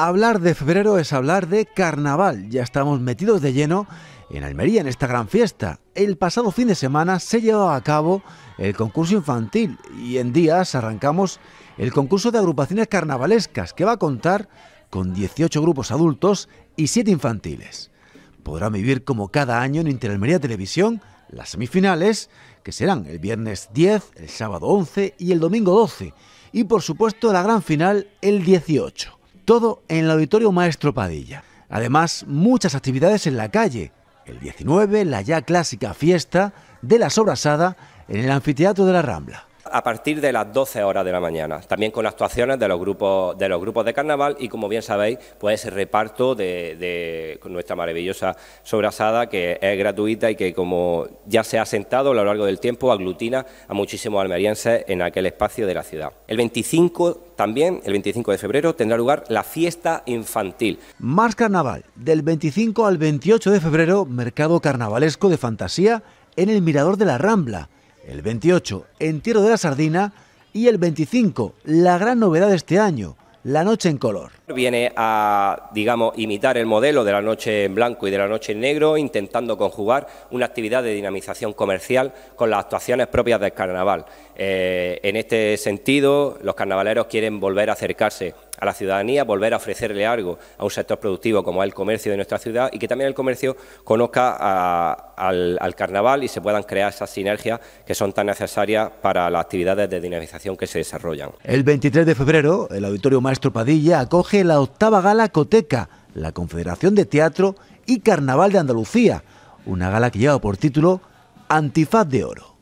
Hablar de febrero es hablar de carnaval. Ya estamos metidos de lleno en Almería, en esta gran fiesta. El pasado fin de semana se llevó a cabo el concurso infantil y en días arrancamos el concurso de agrupaciones carnavalescas que va a contar con 18 grupos adultos y 7 infantiles. Podrán vivir como cada año en Interalmería Televisión las semifinales, que serán el viernes 10, el sábado 11 y el domingo 12. Y por supuesto la gran final el 18. Todo en el Auditorio Maestro Padilla. Además, muchas actividades en la calle. El 19, la ya clásica fiesta de la sobrasada en el Anfiteatro de la Rambla a partir de las 12 horas de la mañana, también con actuaciones de los grupos de, carnaval y, como bien sabéis, pues ese reparto de, nuestra maravillosa sobrasada que es gratuita y que, como ya se ha sentado a lo largo del tiempo, aglutina a muchísimos almerienses en aquel espacio de la ciudad. El 25 también, el 25 de febrero, tendrá lugar la fiesta infantil. Más carnaval, del 25 al 28 de febrero, mercado carnavalesco de fantasía en el Mirador de la Rambla el 28, Entierro de la Sardina, y el 25, la gran novedad de este año, la noche en color. Viene a, digamos, imitar el modelo de la noche en blanco y de la noche en negro, intentando conjugar una actividad de dinamización comercial con las actuaciones propias del carnaval. Eh, en este sentido, los carnavaleros quieren volver a acercarse a la ciudadanía, volver a ofrecerle algo a un sector productivo como es el comercio de nuestra ciudad y que también el comercio conozca al, al, carnaval y se puedan crear esas sinergias que son tan necesarias para las actividades de dinamización que se desarrollan. El 23 de febrero, el Auditorio Maestro Padilla acoge la octava gala Coteca, la Confederación de Teatro y Carnaval de Andalucía, una gala que lleva por título Antifaz de Oro.